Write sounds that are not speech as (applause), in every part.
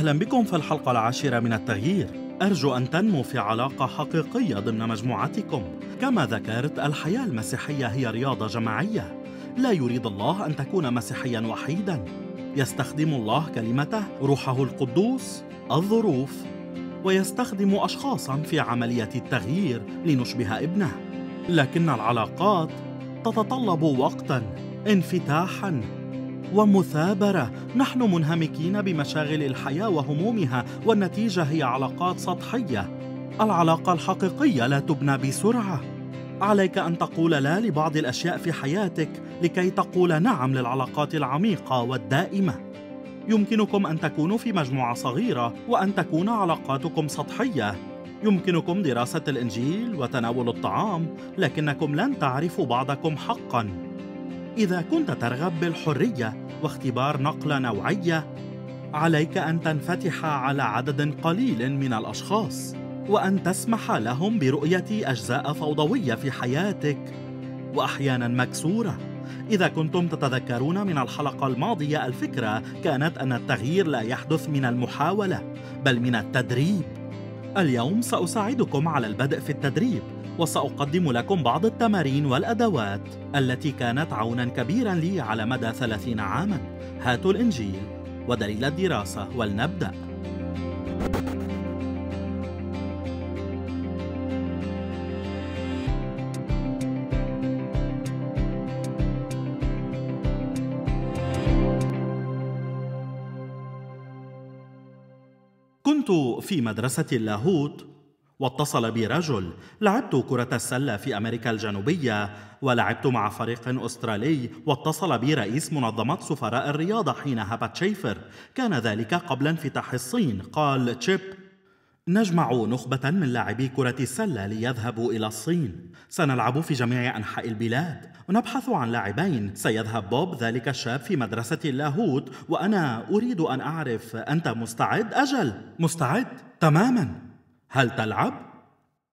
أهلا بكم في الحلقة العاشرة من التغيير أرجو أن تنمو في علاقة حقيقية ضمن مجموعتكم كما ذكرت الحياة المسيحية هي رياضة جماعية لا يريد الله أن تكون مسيحيا وحيدا يستخدم الله كلمته روحه القدوس الظروف ويستخدم أشخاصا في عملية التغيير لنشبه ابنه لكن العلاقات تتطلب وقتا انفتاحا ومثابرة نحن منهمكين بمشاغل الحياة وهمومها والنتيجة هي علاقات سطحية العلاقة الحقيقية لا تبنى بسرعة عليك أن تقول لا لبعض الأشياء في حياتك لكي تقول نعم للعلاقات العميقة والدائمة يمكنكم أن تكونوا في مجموعة صغيرة وأن تكون علاقاتكم سطحية يمكنكم دراسة الإنجيل وتناول الطعام لكنكم لن تعرفوا بعضكم حقاً إذا كنت ترغب بالحرية واختبار نقلة نوعية، عليك أن تنفتح على عدد قليل من الأشخاص، وأن تسمح لهم برؤية أجزاء فوضوية في حياتك، وأحياناً مكسورة. إذا كنتم تتذكرون من الحلقة الماضية الفكرة كانت أن التغيير لا يحدث من المحاولة، بل من التدريب. اليوم سأساعدكم على البدء في التدريب وسأقدم لكم بعض التمارين والأدوات التي كانت عونا كبيرا لي على مدى ثلاثين عاما هاتوا الإنجيل ودليل الدراسة ولنبدأ كنت في مدرسة اللاهوت واتصل بي رجل لعبت كرة السلة في أمريكا الجنوبية ولعبت مع فريق أسترالي واتصل بي رئيس منظمة سفراء الرياضة حين هبت شيفر كان ذلك قبل انفتاح الصين قال تشيب نجمع نخبة من لاعبي كرة السلة ليذهبوا إلى الصين سنلعب في جميع أنحاء البلاد ونبحث عن لاعبين سيذهب بوب ذلك الشاب في مدرسة اللاهوت وأنا أريد أن أعرف أنت مستعد أجل مستعد تماماً هل تلعب؟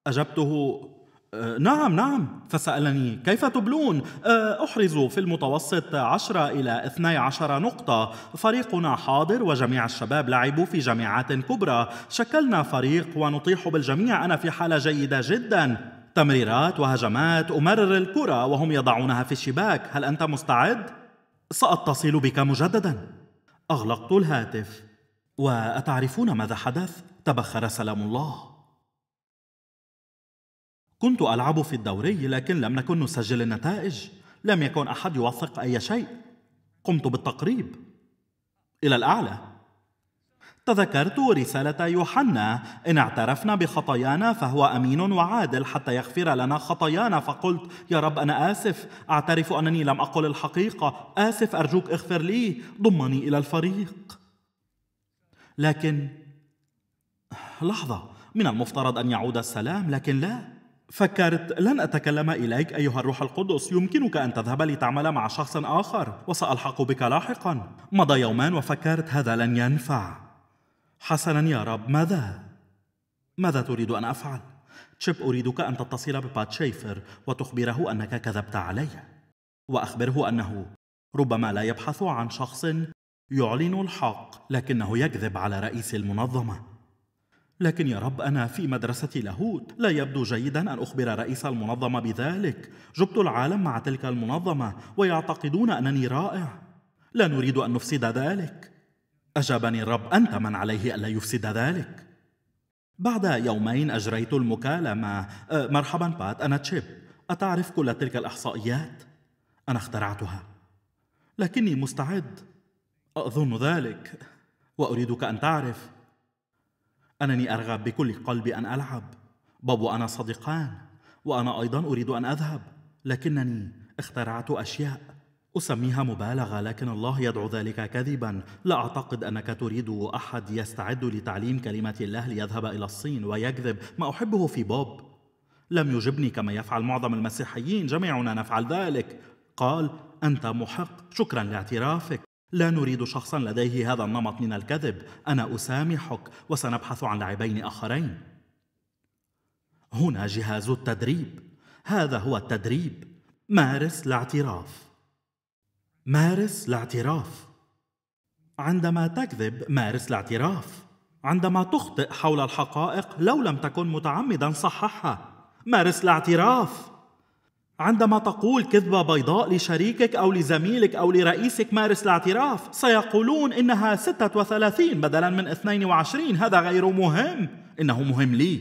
أجبته آه، نعم نعم فسألني كيف تبلون؟ أحرزوا آه، أحرز في المتوسط 10 إلى 12 نقطة فريقنا حاضر وجميع الشباب لعبوا في جامعات كبرى شكلنا فريق ونطيح بالجميع أنا في حالة جيدة جدا تمريرات وهجمات أمرر الكرة وهم يضعونها في الشباك هل أنت مستعد؟ سأتصل بك مجددا أغلقت الهاتف واتعرفون ماذا حدث تبخر سلام الله كنت العب في الدوري لكن لم نكن نسجل النتائج لم يكن احد يوثق اي شيء قمت بالتقريب الى الاعلى تذكرت رساله يوحنا ان اعترفنا بخطايانا فهو امين وعادل حتى يغفر لنا خطايانا فقلت يا رب انا اسف اعترف انني لم اقل الحقيقه اسف ارجوك اغفر لي ضمني الى الفريق لكن لحظة من المفترض أن يعود السلام لكن لا فكرت لن أتكلم إليك أيها الروح القدس يمكنك أن تذهب لتعمل مع شخص آخر وسألحق بك لاحقا مضى يومان وفكرت هذا لن ينفع حسنا يا رب ماذا؟ ماذا تريد أن أفعل؟ تشيب أريدك أن تتصل ببات شيفر وتخبره أنك كذبت عليه وأخبره أنه ربما لا يبحث عن شخص يعلن الحق لكنه يكذب على رئيس المنظمة لكن يا رب أنا في مدرسة لاهوت لا يبدو جيدا أن أخبر رئيس المنظمة بذلك جبت العالم مع تلك المنظمة ويعتقدون أنني رائع لا نريد أن نفسد ذلك أجابني الرب أنت من عليه ألا يفسد ذلك بعد يومين أجريت المكالمة أه، مرحبا بات أنا تشيب أتعرف كل تلك الإحصائيات؟ أنا اخترعتها لكني مستعد اظن ذلك واريدك ان تعرف انني ارغب بكل قلبي ان العب باب وانا صديقان وانا ايضا اريد ان اذهب لكنني اخترعت اشياء اسميها مبالغه لكن الله يدعو ذلك كذبا لا اعتقد انك تريد احد يستعد لتعليم كلمه الله ليذهب الى الصين ويكذب ما احبه في بوب لم يجبني كما يفعل معظم المسيحيين جميعنا نفعل ذلك قال انت محق شكرا لاعترافك لا نريد شخصا لديه هذا النمط من الكذب انا اسامحك وسنبحث عن لاعبين اخرين هنا جهاز التدريب هذا هو التدريب مارس الاعتراف مارس الاعتراف عندما تكذب مارس الاعتراف عندما تخطئ حول الحقائق لو لم تكن متعمدا صححها مارس الاعتراف عندما تقول كذبة بيضاء لشريكك أو لزميلك أو لرئيسك مارس الاعتراف سيقولون إنها 36 بدلا من 22 هذا غير مهم إنه مهم لي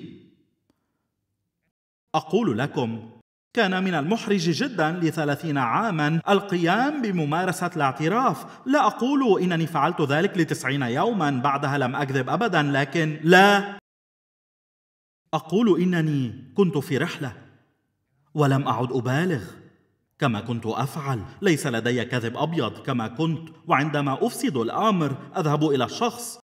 أقول لكم كان من المحرج جدا لثلاثين عاما القيام بممارسة الاعتراف لا أقول إنني فعلت ذلك لتسعين يوما بعدها لم أكذب أبدا لكن لا أقول إنني كنت في رحلة ولم اعد ابالغ كما كنت افعل ليس لدي كذب ابيض كما كنت وعندما افسد الامر اذهب الى الشخص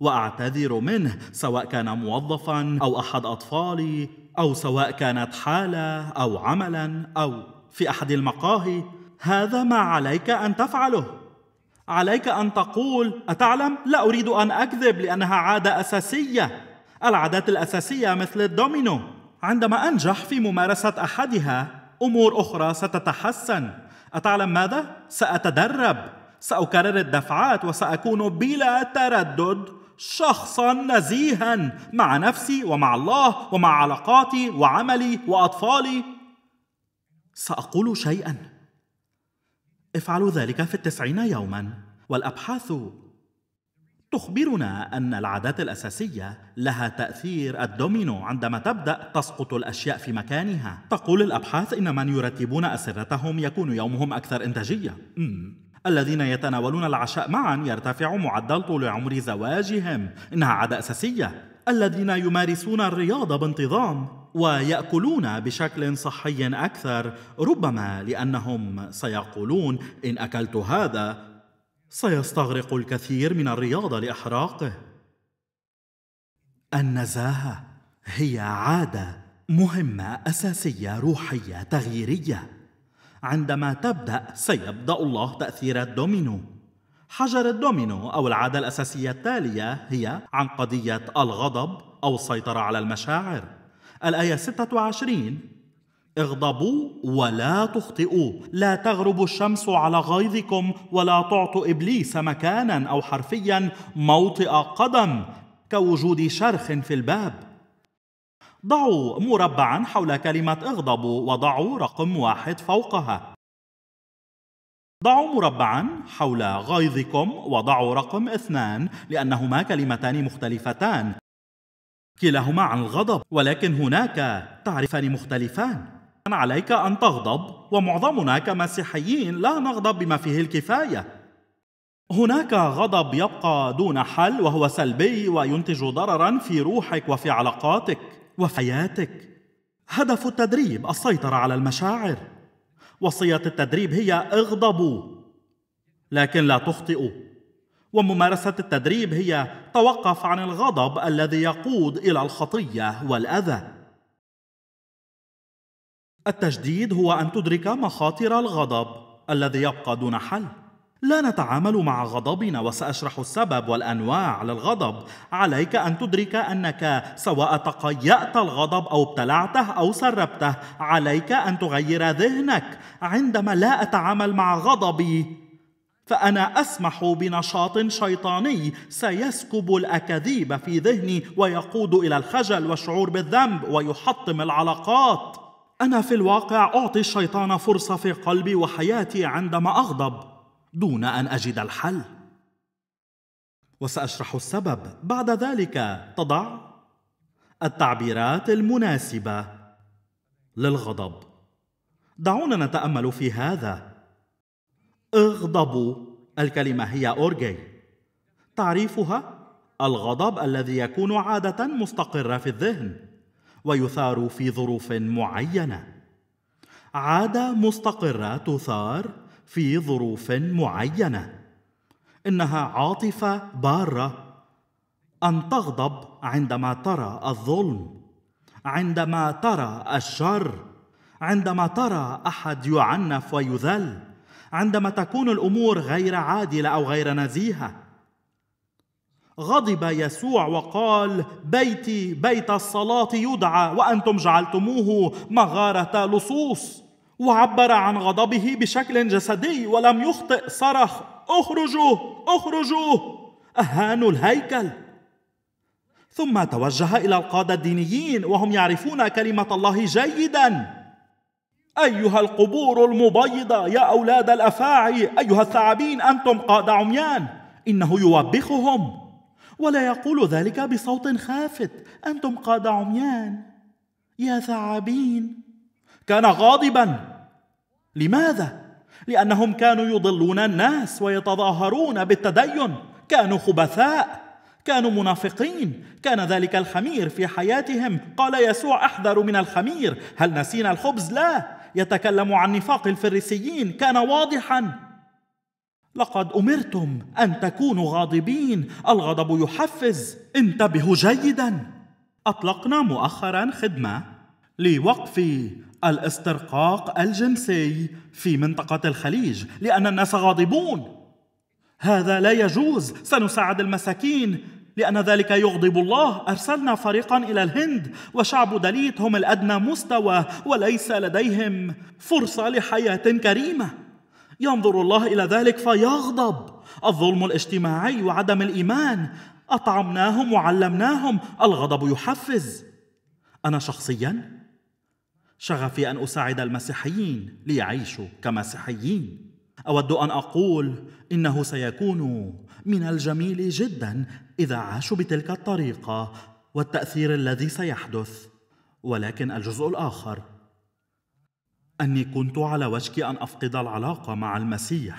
واعتذر منه سواء كان موظفا او احد اطفالي او سواء كانت حاله او عملا او في احد المقاهي هذا ما عليك ان تفعله عليك ان تقول اتعلم لا اريد ان اكذب لانها عاده اساسيه العادات الاساسيه مثل الدومينو عندما أنجح في ممارسة أحدها أمور أخرى ستتحسن أتعلم ماذا؟ سأتدرب سأكرر الدفعات وسأكون بلا تردد شخصا نزيها مع نفسي ومع الله ومع علاقاتي وعملي وأطفالي سأقول شيئا افعلوا ذلك في التسعين يوما والأبحاث تخبرنا أن العادات الأساسية لها تأثير الدومينو عندما تبدأ تسقط الأشياء في مكانها تقول الأبحاث إن من يرتبون أسرتهم يكون يومهم أكثر إنتاجية مم. الذين يتناولون العشاء معا يرتفع معدل طول عمر زواجهم إنها عادة أساسية الذين يمارسون الرياضة بانتظام ويأكلون بشكل صحي أكثر ربما لأنهم سيقولون إن أكلت هذا سيستغرق الكثير من الرياضة لإحراقه النزاهة هي عادة مهمة أساسية روحية تغييرية عندما تبدأ سيبدأ الله تأثير الدومينو حجر الدومينو أو العادة الأساسية التالية هي عن قضية الغضب أو السيطرة على المشاعر الآية 26 اغضبوا ولا تخطئوا لا تغرب الشمس على غيظكم ولا تعطوا ابليس مكانا او حرفيا موطئ قدم كوجود شرخ في الباب ضعوا مربعا حول كلمه اغضبوا وضعوا رقم واحد فوقها ضعوا مربعا حول غيظكم وضعوا رقم اثنان لانهما كلمتان مختلفتان كلاهما عن الغضب ولكن هناك تعريفان مختلفان عليك أن تغضب ومعظمنا كمسيحيين لا نغضب بما فيه الكفاية هناك غضب يبقى دون حل وهو سلبي وينتج ضررا في روحك وفي علاقاتك وفي حياتك هدف التدريب السيطرة على المشاعر وصية التدريب هي اغضبوا لكن لا تخطئوا وممارسة التدريب هي توقف عن الغضب الذي يقود إلى الخطية والأذى التجديد هو ان تدرك مخاطر الغضب الذي يبقى دون حل لا نتعامل مع غضبنا وساشرح السبب والانواع للغضب عليك ان تدرك انك سواء تقيات الغضب او ابتلعته او سربته عليك ان تغير ذهنك عندما لا اتعامل مع غضبي فانا اسمح بنشاط شيطاني سيسكب الاكاذيب في ذهني ويقود الى الخجل والشعور بالذنب ويحطم العلاقات انا في الواقع اعطي الشيطان فرصه في قلبي وحياتي عندما اغضب دون ان اجد الحل وساشرح السبب بعد ذلك تضع التعبيرات المناسبه للغضب دعونا نتامل في هذا اغضبوا الكلمه هي اورجي تعريفها الغضب الذي يكون عاده مستقر في الذهن ويثار في ظروف معينه عاده مستقره تثار في ظروف معينه انها عاطفه باره ان تغضب عندما ترى الظلم عندما ترى الشر عندما ترى احد يعنف ويذل عندما تكون الامور غير عادله او غير نزيهه غضب يسوع وقال بيتي بيت الصلاه يدعى وانتم جعلتموه مغاره لصوص وعبر عن غضبه بشكل جسدي ولم يخطئ صرخ اخرجوا اخرجوا اهانوا الهيكل ثم توجه الى القاده الدينيين وهم يعرفون كلمه الله جيدا ايها القبور المبيضه يا اولاد الافاعي ايها الثعابين انتم قاده عميان انه يوبخهم ولا يقول ذلك بصوت خافت انتم قاد عميان يا ثعابين كان غاضبا لماذا لانهم كانوا يضلون الناس ويتظاهرون بالتدين كانوا خبثاء كانوا منافقين كان ذلك الخمير في حياتهم قال يسوع احذر من الخمير هل نسينا الخبز لا يتكلم عن نفاق الفريسيين كان واضحا لقد امرتم ان تكونوا غاضبين الغضب يحفز انتبهوا جيدا اطلقنا مؤخرا خدمه لوقف الاسترقاق الجنسي في منطقه الخليج لان الناس غاضبون هذا لا يجوز سنساعد المساكين لأن ذلك يغضب الله أرسلنا فريقا إلى الهند وشعب دليت هم الأدنى مستوى وليس لديهم فرصة لحياة كريمة ينظر الله الى ذلك فيغضب الظلم الاجتماعي وعدم الايمان اطعمناهم وعلمناهم الغضب يحفز انا شخصيا شغفي ان اساعد المسيحيين ليعيشوا كمسيحيين اود ان اقول انه سيكون من الجميل جدا اذا عاشوا بتلك الطريقه والتاثير الذي سيحدث ولكن الجزء الاخر اني كنت على وشك ان افقد العلاقه مع المسيح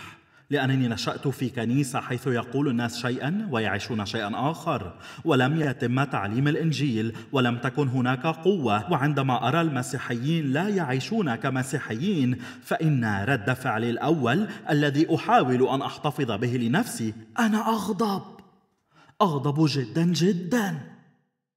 لانني نشات في كنيسه حيث يقول الناس شيئا ويعيشون شيئا اخر ولم يتم تعليم الانجيل ولم تكن هناك قوه وعندما ارى المسيحيين لا يعيشون كمسيحيين فان رد فعلي الاول الذي احاول ان احتفظ به لنفسي انا اغضب اغضب جدا جدا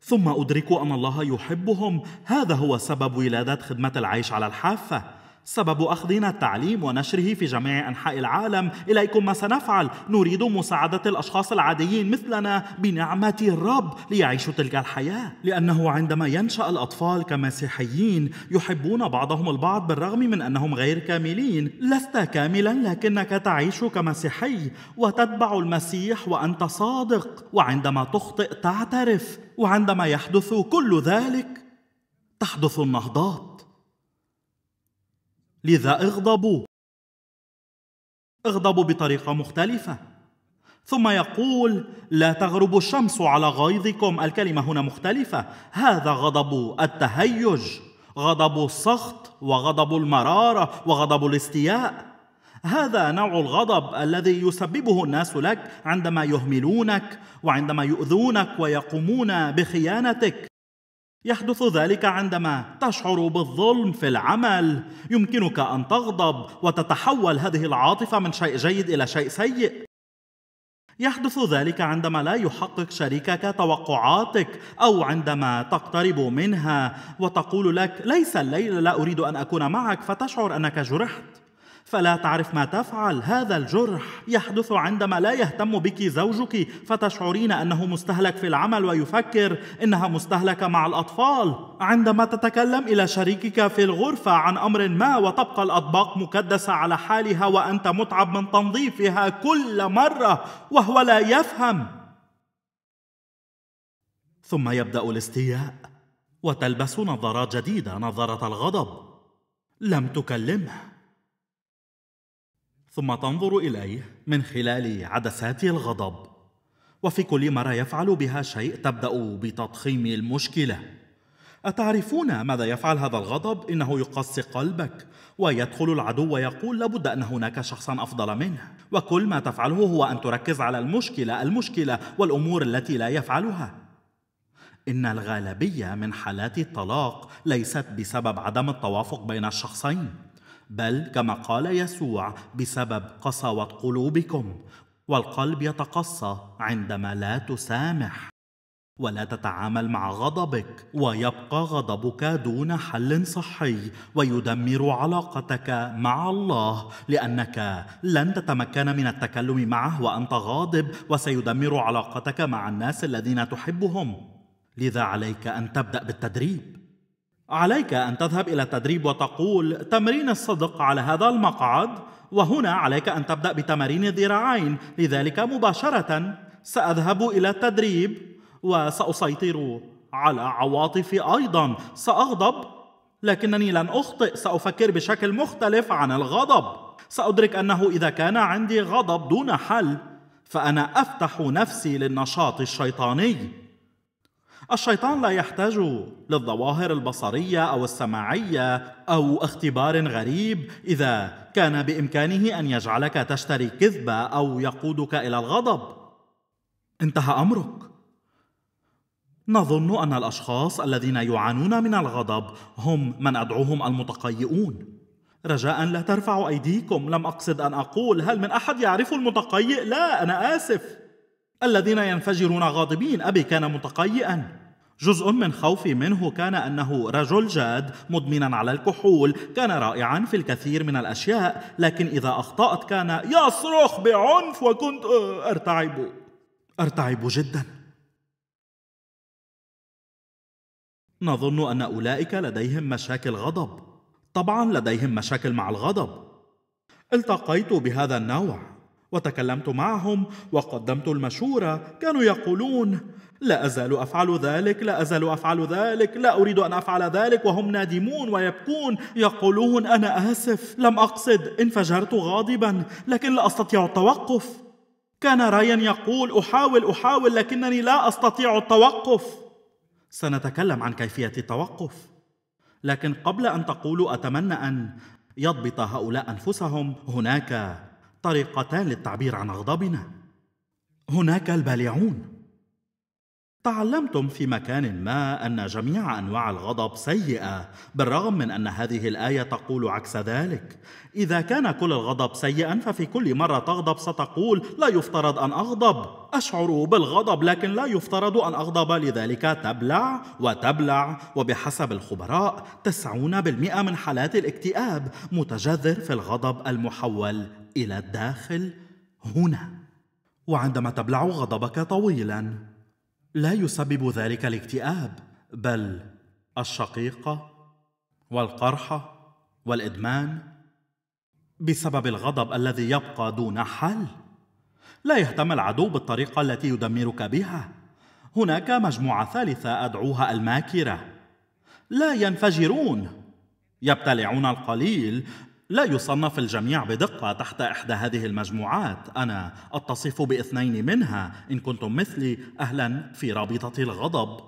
ثم أدركوا أن الله يحبهم هذا هو سبب ولادة خدمة العيش على الحافة سبب أخذنا التعليم ونشره في جميع أنحاء العالم إليكم ما سنفعل نريد مساعدة الأشخاص العاديين مثلنا بنعمة الرب ليعيشوا تلك الحياة لأنه عندما ينشأ الأطفال كمسيحيين يحبون بعضهم البعض بالرغم من أنهم غير كاملين لست كاملا لكنك تعيش كمسيحي وتتبع المسيح وأنت صادق وعندما تخطئ تعترف وعندما يحدث كل ذلك تحدث النهضات لذا اغضبوا اغضبوا بطريقة مختلفة ثم يقول لا تغرب الشمس على غيظكم الكلمة هنا مختلفة هذا غضب التهيج غضب السخط وغضب المرارة وغضب الاستياء هذا نوع الغضب الذي يسببه الناس لك عندما يهملونك وعندما يؤذونك ويقومون بخيانتك يحدث ذلك عندما تشعر بالظلم في العمل يمكنك ان تغضب وتتحول هذه العاطفه من شيء جيد الى شيء سيء يحدث ذلك عندما لا يحقق شريكك توقعاتك او عندما تقترب منها وتقول لك ليس الليله لا اريد ان اكون معك فتشعر انك جرحت فلا تعرف ما تفعل هذا الجرح يحدث عندما لا يهتم بك زوجك فتشعرين انه مستهلك في العمل ويفكر انها مستهلكه مع الاطفال عندما تتكلم الى شريكك في الغرفه عن امر ما وتبقى الاطباق مكدسه على حالها وانت متعب من تنظيفها كل مره وهو لا يفهم ثم يبدا الاستياء وتلبس نظارات جديده نظره الغضب لم تكلمه ثم تنظر اليه من خلال عدسات الغضب وفي كل مره يفعل بها شيء تبدا بتضخيم المشكله اتعرفون ماذا يفعل هذا الغضب انه يقص قلبك ويدخل العدو ويقول لابد ان هناك شخصا افضل منه وكل ما تفعله هو ان تركز على المشكله المشكله والامور التي لا يفعلها ان الغالبيه من حالات الطلاق ليست بسبب عدم التوافق بين الشخصين بل كما قال يسوع بسبب قسوه قلوبكم والقلب يتقصى عندما لا تسامح ولا تتعامل مع غضبك ويبقى غضبك دون حل صحي ويدمر علاقتك مع الله لانك لن تتمكن من التكلم معه وانت غاضب وسيدمر علاقتك مع الناس الذين تحبهم لذا عليك ان تبدا بالتدريب عليك أن تذهب إلى التدريب وتقول تمرين الصدق على هذا المقعد وهنا عليك أن تبدأ بتمارين الذراعين لذلك مباشرة سأذهب إلى التدريب وسأسيطر على عواطفي أيضا سأغضب لكنني لن أخطئ سأفكر بشكل مختلف عن الغضب سأدرك أنه إذا كان عندي غضب دون حل فأنا أفتح نفسي للنشاط الشيطاني الشيطان لا يحتاج للظواهر البصريه او السماعيه او اختبار غريب اذا كان بامكانه ان يجعلك تشتري كذبه او يقودك الى الغضب انتهى امرك نظن ان الاشخاص الذين يعانون من الغضب هم من ادعوهم المتقيئون رجاء لا ترفعوا ايديكم لم اقصد ان اقول هل من احد يعرف المتقيئ لا انا اسف الذين ينفجرون غاضبين ابي كان متقيئا جزء من خوفي منه كان انه رجل جاد مدمنا على الكحول كان رائعا في الكثير من الاشياء لكن اذا اخطات كان يصرخ بعنف وكنت آه، ارتعب ارتعب جدا نظن ان اولئك لديهم مشاكل غضب طبعا لديهم مشاكل مع الغضب التقيت بهذا النوع وتكلمت معهم وقدمت المشورة كانوا يقولون لا أزال أفعل ذلك لا أزال أفعل ذلك لا أريد أن أفعل ذلك وهم نادمون ويبكون يقولون أنا آسف لم أقصد انفجرت غاضبا لكن لا أستطيع التوقف كان رايان يقول أحاول أحاول لكنني لا أستطيع التوقف سنتكلم عن كيفية التوقف لكن قبل أن تقولوا أتمنى أن يضبط هؤلاء أنفسهم هناك طريقتان للتعبير عن غضبنا هناك البالعون تعلمتم في مكان ما ان جميع انواع الغضب سيئه بالرغم من ان هذه الايه تقول عكس ذلك اذا كان كل الغضب سيئا ففي كل مره تغضب ستقول لا يفترض ان اغضب اشعر بالغضب لكن لا يفترض ان اغضب لذلك تبلع وتبلع وبحسب الخبراء 90% من حالات الاكتئاب متجذر في الغضب المحول الى الداخل هنا وعندما تبلع غضبك طويلا لا يسبب ذلك الاكتئاب بل الشقيقه والقرح والادمان بسبب الغضب الذي يبقى دون حل لا يهتم العدو بالطريقه التي يدمرك بها هناك مجموعه ثالثه ادعوها الماكره لا ينفجرون يبتلعون القليل لا يصنف الجميع بدقة تحت إحدى هذه المجموعات أنا أتصف باثنين منها إن كنتم مثلي أهلا في رابطة الغضب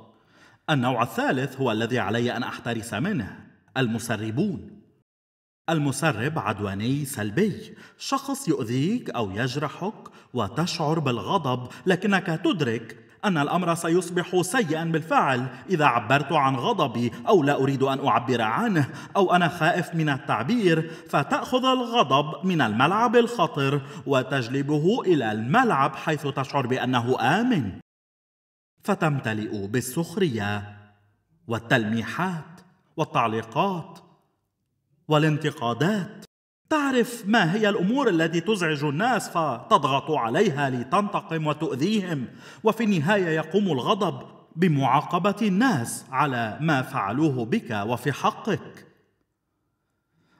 النوع الثالث هو الذي علي أن أحترس منه المسربون المسرب عدواني سلبي شخص يؤذيك او يجرحك وتشعر بالغضب لكنك تدرك أن الأمر سيصبح سيئا بالفعل إذا عبرت عن غضبي أو لا أريد أن أعبر عنه أو أنا خائف من التعبير فتأخذ الغضب من الملعب الخطر وتجلبه إلى الملعب حيث تشعر بأنه آمن فتمتلئ بالسخرية والتلميحات والتعليقات والانتقادات تعرف ما هي الامور التي تزعج الناس فتضغط عليها لتنتقم وتؤذيهم وفي النهايه يقوم الغضب بمعاقبه الناس على ما فعلوه بك وفي حقك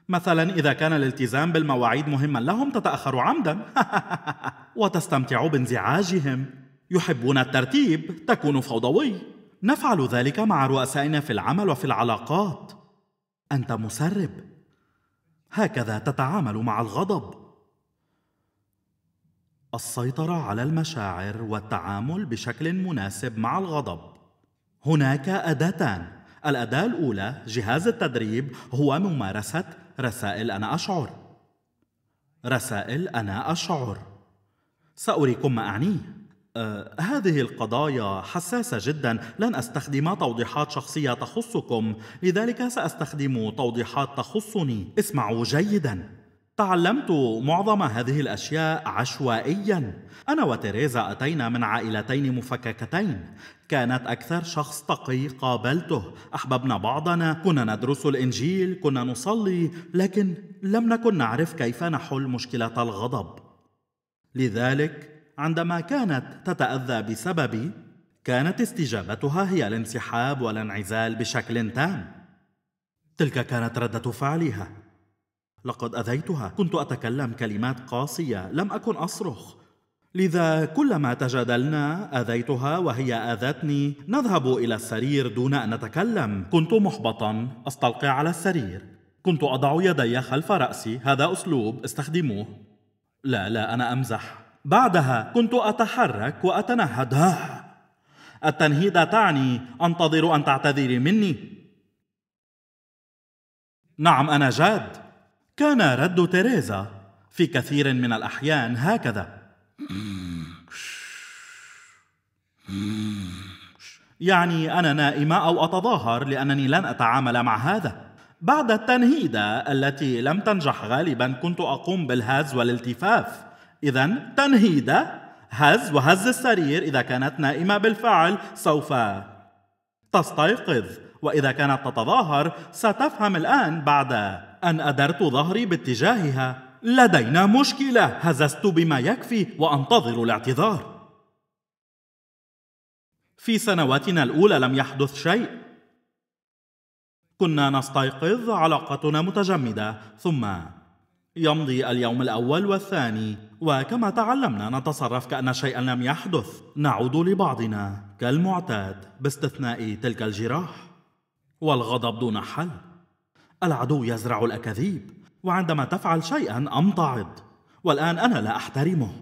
مثلا اذا كان الالتزام بالمواعيد مهما لهم تتاخر عمدا (laughs) وتستمتع بانزعاجهم يحبون الترتيب تكون فوضوي نفعل ذلك مع رؤسائنا في العمل وفي العلاقات انت مسرب هكذا تتعامل مع الغضب السيطره على المشاعر والتعامل بشكل مناسب مع الغضب هناك اداتان الاداه الاولى جهاز التدريب هو ممارسه رسائل انا اشعر رسائل انا اشعر ساريكم ما اعنيه آه، هذه القضايا حساسة جدا لن أستخدم توضيحات شخصية تخصكم لذلك سأستخدم توضيحات تخصني اسمعوا جيدا تعلمت معظم هذه الأشياء عشوائيا أنا وتيريزا أتينا من عائلتين مفككتين كانت أكثر شخص تقي قابلته أحببنا بعضنا كنا ندرس الإنجيل كنا نصلي لكن لم نكن نعرف كيف نحل مشكلة الغضب لذلك عندما كانت تتاذى بسببي كانت استجابتها هي الانسحاب والانعزال بشكل تام تلك كانت رده فعلها لقد اذيتها كنت اتكلم كلمات قاسيه لم اكن اصرخ لذا كلما تجادلنا اذيتها وهي اذتني نذهب الى السرير دون ان نتكلم كنت محبطا استلقي على السرير كنت اضع يدي خلف راسي هذا اسلوب استخدموه لا لا انا امزح بعدها كنت أتحرك وأتنهد التنهيد تعني أنتظر أن تعتذري مني نعم أنا جاد كان رد تيريزا في كثير من الأحيان هكذا يعني أنا نائمة أو أتظاهر لأنني لن أتعامل مع هذا بعد التنهيدة التي لم تنجح غالبا كنت أقوم بالهز والالتفاف إذا تنهيدة هز وهز السرير إذا كانت نائمة بالفعل سوف تستيقظ وإذا كانت تتظاهر ستفهم الآن بعد أن أدرت ظهري باتجاهها لدينا مشكلة هززت بما يكفي وأنتظر الاعتذار في سنواتنا الأولى لم يحدث شيء كنا نستيقظ علاقتنا متجمدة ثم يمضي اليوم الأول والثاني وكما تعلمنا نتصرف كأن شيئا لم يحدث نعود لبعضنا كالمعتاد باستثناء تلك الجراح والغضب دون حل العدو يزرع الأكاذيب وعندما تفعل شيئا أمتعض والآن أنا لا أحترمه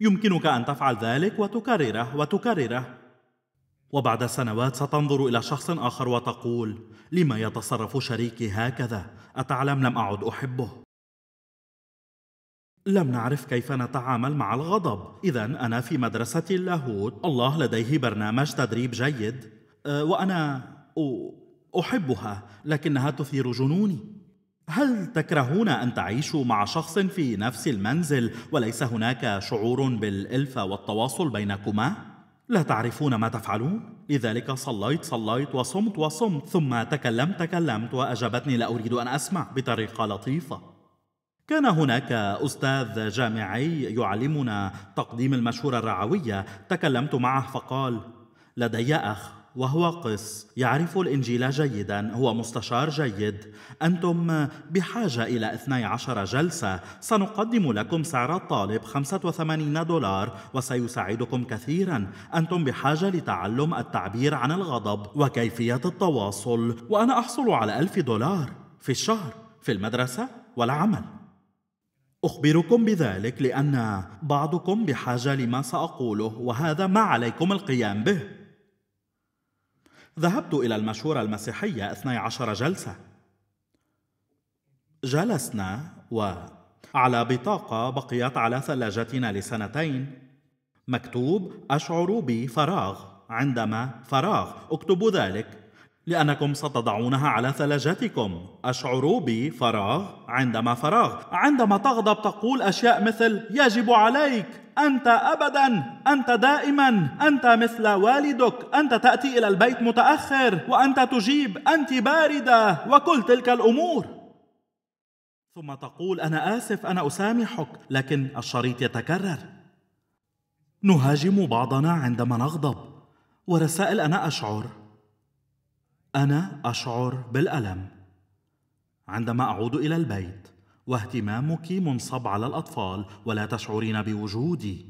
يمكنك أن تفعل ذلك وتكرره وتكرره وبعد سنوات ستنظر إلى شخص آخر وتقول لما يتصرف شريكي هكذا أتعلم لم أعد أحبه لم نعرف كيف نتعامل مع الغضب إذا أنا في مدرسة اللاهوت الله لديه برنامج تدريب جيد أه، وأنا أحبها لكنها تثير جنوني هل تكرهون أن تعيشوا مع شخص في نفس المنزل وليس هناك شعور بالألفة والتواصل بينكما؟ لا تعرفون ما تفعلون؟ لذلك صليت صليت وصمت وصمت ثم تكلمت تكلمت وأجابتني لا أريد أن أسمع بطريقة لطيفة كان هناك أستاذ جامعي يعلمنا تقديم المشورة الرعوية تكلمت معه فقال لدي أخ وهو قس يعرف الإنجيل جيدا هو مستشار جيد أنتم بحاجة إلى 12 جلسة سنقدم لكم سعر الطالب 85 دولار وسيساعدكم كثيرا أنتم بحاجة لتعلم التعبير عن الغضب وكيفية التواصل وأنا أحصل على 1000 دولار في الشهر في المدرسة والعمل أخبركم بذلك لأن بعضكم بحاجة لما سأقوله وهذا ما عليكم القيام به. ذهبت إلى المشورة المسيحية 12 جلسة. جلسنا وعلى بطاقة بقيت على ثلاجتنا لسنتين مكتوب أشعر بفراغ عندما فراغ اكتبوا ذلك لأنكم ستضعونها على ثلاجتكم أشعر بفراغ عندما فراغ عندما تغضب تقول أشياء مثل يجب عليك أنت أبدا أنت دائما أنت مثل والدك أنت تأتي إلى البيت متأخر وأنت تجيب أنت باردة وكل تلك الأمور ثم تقول أنا آسف أنا أسامحك لكن الشريط يتكرر نهاجم بعضنا عندما نغضب ورسائل أنا أشعر أنا أشعر بالألم عندما أعود إلى البيت واهتمامك منصب على الأطفال ولا تشعرين بوجودي.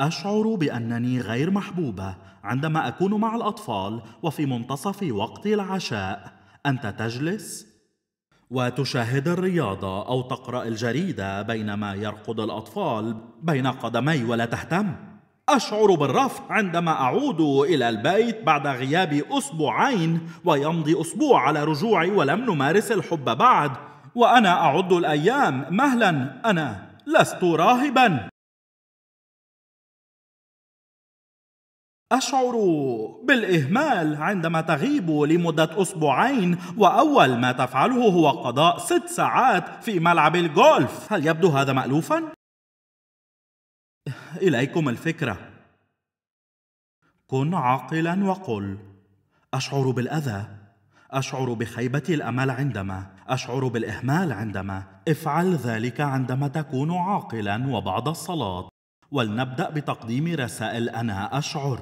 أشعر بأنني غير محبوبة عندما أكون مع الأطفال وفي منتصف وقت العشاء أنت تجلس وتشاهد الرياضة أو تقرأ الجريدة بينما يرقد الأطفال بين قدمي ولا تهتم. أشعر بالرفض عندما أعود إلى البيت بعد غياب أسبوعين ويمضي أسبوع على رجوعي ولم نمارس الحب بعد وأنا أعد الأيام مهلا أنا لست راهبا أشعر بالإهمال عندما تغيب لمدة أسبوعين وأول ما تفعله هو قضاء ست ساعات في ملعب الجولف هل يبدو هذا مألوفا؟ اليكم الفكره كن عاقلا وقل اشعر بالاذى اشعر بخيبه الامل عندما اشعر بالاهمال عندما افعل ذلك عندما تكون عاقلا وبعد الصلاه ولنبدا بتقديم رسائل انا اشعر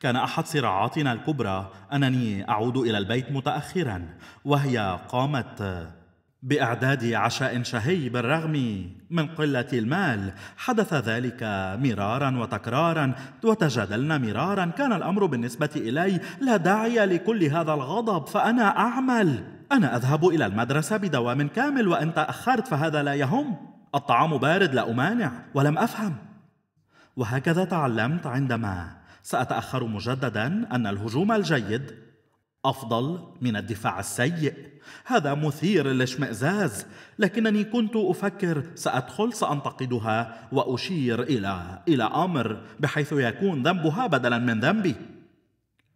كان احد صراعاتنا الكبرى انني اعود الى البيت متاخرا وهي قامت باعداد عشاء شهي بالرغم من قله المال حدث ذلك مرارا وتكرارا وتجادلنا مرارا كان الامر بالنسبه الي لا داعي لكل هذا الغضب فانا اعمل انا اذهب الى المدرسه بدوام كامل وان تاخرت فهذا لا يهم الطعام بارد لا امانع ولم افهم وهكذا تعلمت عندما ساتاخر مجددا ان الهجوم الجيد أفضل من الدفاع السيء هذا مثير للاشمئزاز لكنني كنت أفكر سأدخل سأنتقدها وأشير إلى إلى أمر بحيث يكون ذنبها بدلا من ذنبي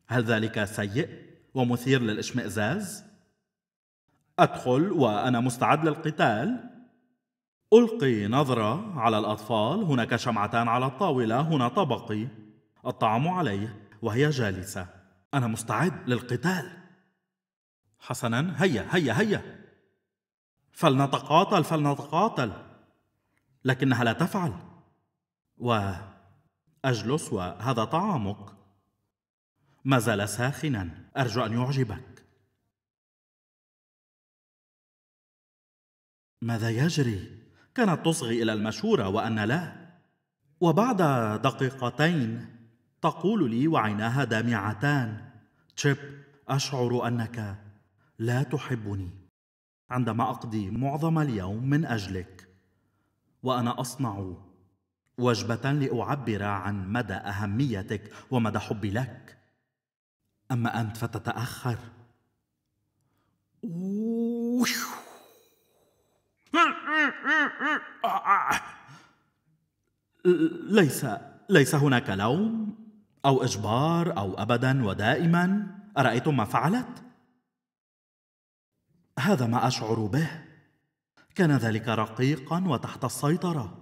هل ذلك سيء ومثير للاشمئزاز؟ أدخل وأنا مستعد للقتال ألقي نظرة على الأطفال هناك شمعتان على الطاولة هنا طبقي الطعام عليه وهي جالسة أنا مستعد للقتال حسنا هيا هيا هيا فلنتقاتل فلنتقاتل لكنها لا تفعل وأجلس وهذا طعامك ما زال ساخنا أرجو أن يعجبك ماذا يجري؟ كانت تصغي إلى المشورة وأن لا وبعد دقيقتين تقول لي وعيناها دامعتان تشيب أشعر أنك لا تحبني عندما أقضي معظم اليوم من أجلك وأنا أصنع وجبة لأعبر عن مدى أهميتك ومدى حبي لك أما أنت فتتأخر ليس ليس هناك لوم او اجبار او ابدا ودائما ارايتم ما فعلت هذا ما اشعر به كان ذلك رقيقا وتحت السيطره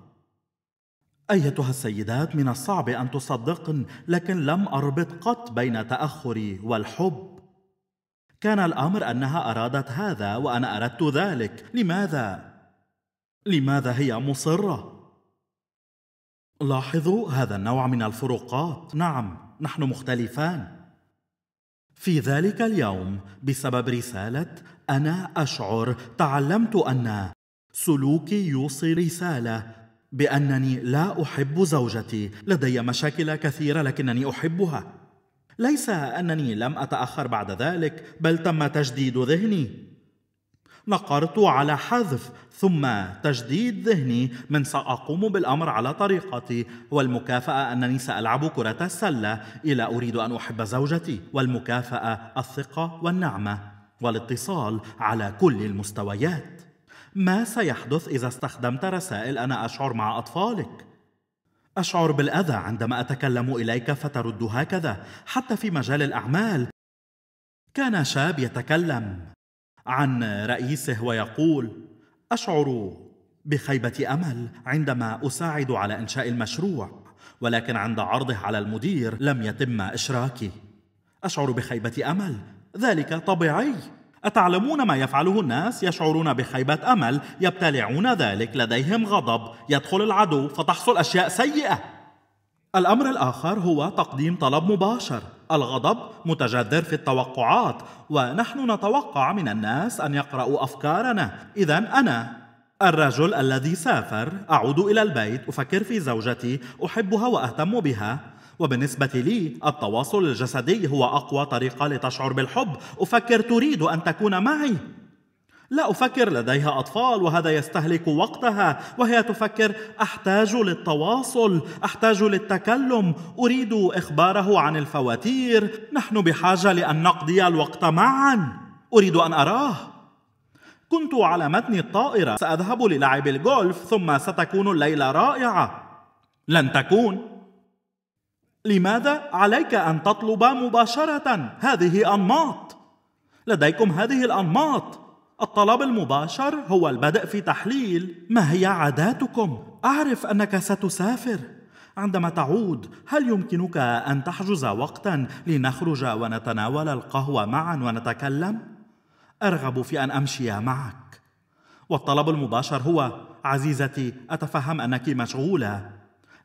ايتها السيدات من الصعب ان تصدقن لكن لم اربط قط بين تاخري والحب كان الامر انها ارادت هذا وانا اردت ذلك لماذا لماذا هي مصره لاحظوا هذا النوع من الفروقات نعم نحن مختلفان في ذلك اليوم بسبب رساله انا اشعر تعلمت ان سلوكي يوصي رساله بانني لا احب زوجتي لدي مشاكل كثيره لكنني احبها ليس انني لم اتاخر بعد ذلك بل تم تجديد ذهني نقرت على حذف ثم تجديد ذهني من سأقوم بالأمر على طريقتي والمكافأة أنني سألعب كرة السلة إلى أريد أن أحب زوجتي والمكافأة الثقة والنعمة والاتصال على كل المستويات ما سيحدث إذا استخدمت رسائل أنا أشعر مع أطفالك؟ أشعر بالأذى عندما أتكلم إليك فترد هكذا حتى في مجال الأعمال كان شاب يتكلم عن رئيسه ويقول اشعر بخيبه امل عندما اساعد على انشاء المشروع ولكن عند عرضه على المدير لم يتم اشراكي اشعر بخيبه امل ذلك طبيعي أتعلمون ما يفعله الناس يشعرون بخيبة أمل يبتلعون ذلك لديهم غضب يدخل العدو فتحصل أشياء سيئة الأمر الآخر هو تقديم طلب مباشر الغضب متجذر في التوقعات ونحن نتوقع من الناس ان يقرأوا افكارنا اذا انا الرجل الذي سافر اعود الى البيت افكر في زوجتي احبها واهتم بها وبالنسبة لي التواصل الجسدي هو أقوى طريقة لتشعر بالحب أفكر تريد أن تكون معي لا افكر لديها اطفال وهذا يستهلك وقتها وهي تفكر احتاج للتواصل احتاج للتكلم اريد اخباره عن الفواتير نحن بحاجه لان نقضي الوقت معا اريد ان اراه كنت على متن الطائره ساذهب للعب الجولف ثم ستكون الليله رائعه لن تكون لماذا عليك ان تطلب مباشره هذه انماط لديكم هذه الانماط الطلب المباشر هو البدء في تحليل ما هي عاداتكم اعرف انك ستسافر عندما تعود هل يمكنك ان تحجز وقتا لنخرج ونتناول القهوه معا ونتكلم ارغب في ان امشي معك والطلب المباشر هو عزيزتي اتفهم انك مشغوله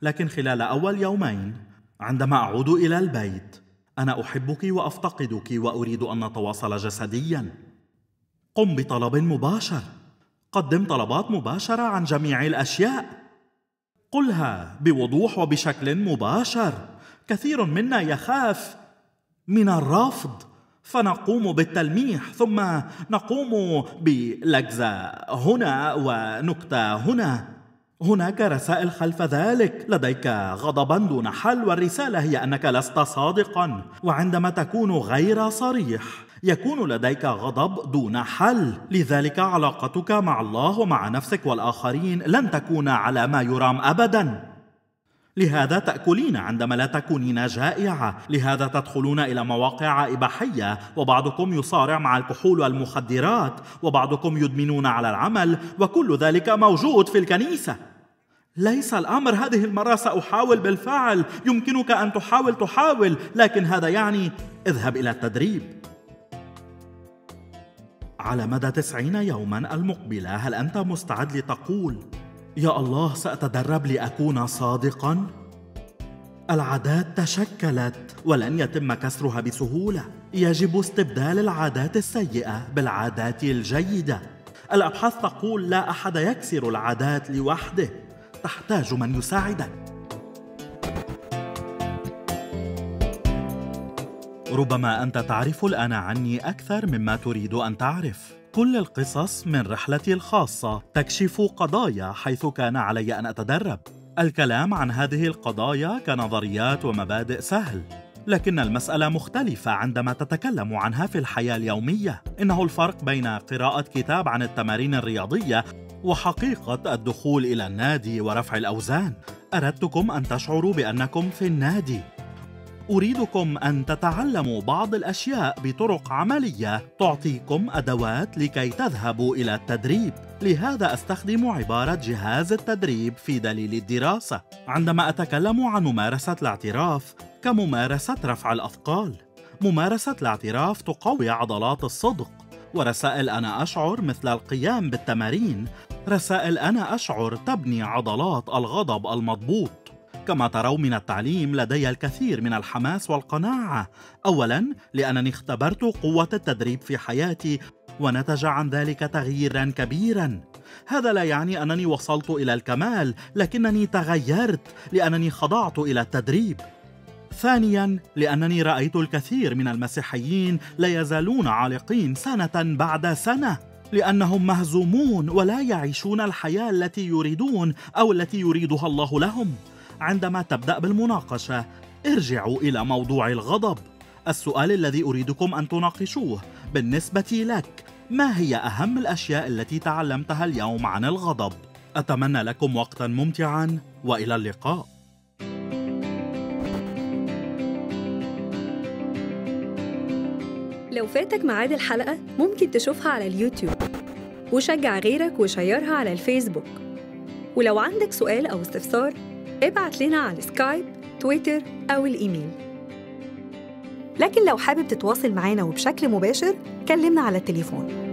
لكن خلال اول يومين عندما اعود الى البيت انا احبك وافتقدك واريد ان نتواصل جسديا قم بطلب مباشر قدم طلبات مباشره عن جميع الاشياء قلها بوضوح وبشكل مباشر كثير منا يخاف من الرفض فنقوم بالتلميح ثم نقوم بلجزه هنا ونكته هنا هناك رسائل خلف ذلك لديك غضبا دون حل والرساله هي انك لست صادقا وعندما تكون غير صريح يكون لديك غضب دون حل لذلك علاقتك مع الله ومع نفسك والاخرين لن تكون على ما يرام ابدا لهذا تاكلين عندما لا تكونين جائعه لهذا تدخلون الى مواقع اباحيه وبعضكم يصارع مع الكحول والمخدرات وبعضكم يدمنون على العمل وكل ذلك موجود في الكنيسه ليس الامر هذه المره ساحاول بالفعل يمكنك ان تحاول تحاول لكن هذا يعني اذهب الى التدريب على مدى تسعين يوما المقبله هل انت مستعد لتقول يا الله ساتدرب لاكون صادقا العادات تشكلت ولن يتم كسرها بسهوله يجب استبدال العادات السيئه بالعادات الجيده الابحاث تقول لا احد يكسر العادات لوحده تحتاج من يساعدك ربما أنت تعرف الآن عني أكثر مما تريد أن تعرف كل القصص من رحلتي الخاصة تكشف قضايا حيث كان علي أن أتدرب الكلام عن هذه القضايا كنظريات ومبادئ سهل لكن المسألة مختلفة عندما تتكلم عنها في الحياة اليومية إنه الفرق بين قراءة كتاب عن التمارين الرياضية وحقيقة الدخول إلى النادي ورفع الأوزان أردتكم أن تشعروا بأنكم في النادي أريدكم أن تتعلموا بعض الأشياء بطرق عملية تعطيكم أدوات لكي تذهبوا إلى التدريب لهذا أستخدم عبارة جهاز التدريب في دليل الدراسة عندما أتكلم عن ممارسة الاعتراف كممارسة رفع الأثقال ممارسة الاعتراف تقوي عضلات الصدق ورسائل أنا أشعر مثل القيام بالتمارين رسائل أنا أشعر تبني عضلات الغضب المضبوط كما ترون من التعليم لدي الكثير من الحماس والقناعة أولا لأنني اختبرت قوة التدريب في حياتي ونتج عن ذلك تغييرا كبيرا هذا لا يعني أنني وصلت إلى الكمال لكنني تغيرت لأنني خضعت إلى التدريب ثانيا لأنني رأيت الكثير من المسيحيين لا يزالون عالقين سنة بعد سنة لأنهم مهزومون ولا يعيشون الحياة التي يريدون أو التي يريدها الله لهم عندما تبدأ بالمناقشة ارجعوا إلى موضوع الغضب السؤال الذي أريدكم أن تناقشوه بالنسبة لك ما هي أهم الأشياء التي تعلمتها اليوم عن الغضب؟ أتمنى لكم وقتا ممتعا وإلى اللقاء لو فاتك ميعاد الحلقة ممكن تشوفها على اليوتيوب وشجع غيرك وشيرها على الفيسبوك ولو عندك سؤال أو استفسار ابعت لنا على سكايب، تويتر أو الإيميل لكن لو حابب تتواصل معانا وبشكل مباشر كلمنا على التليفون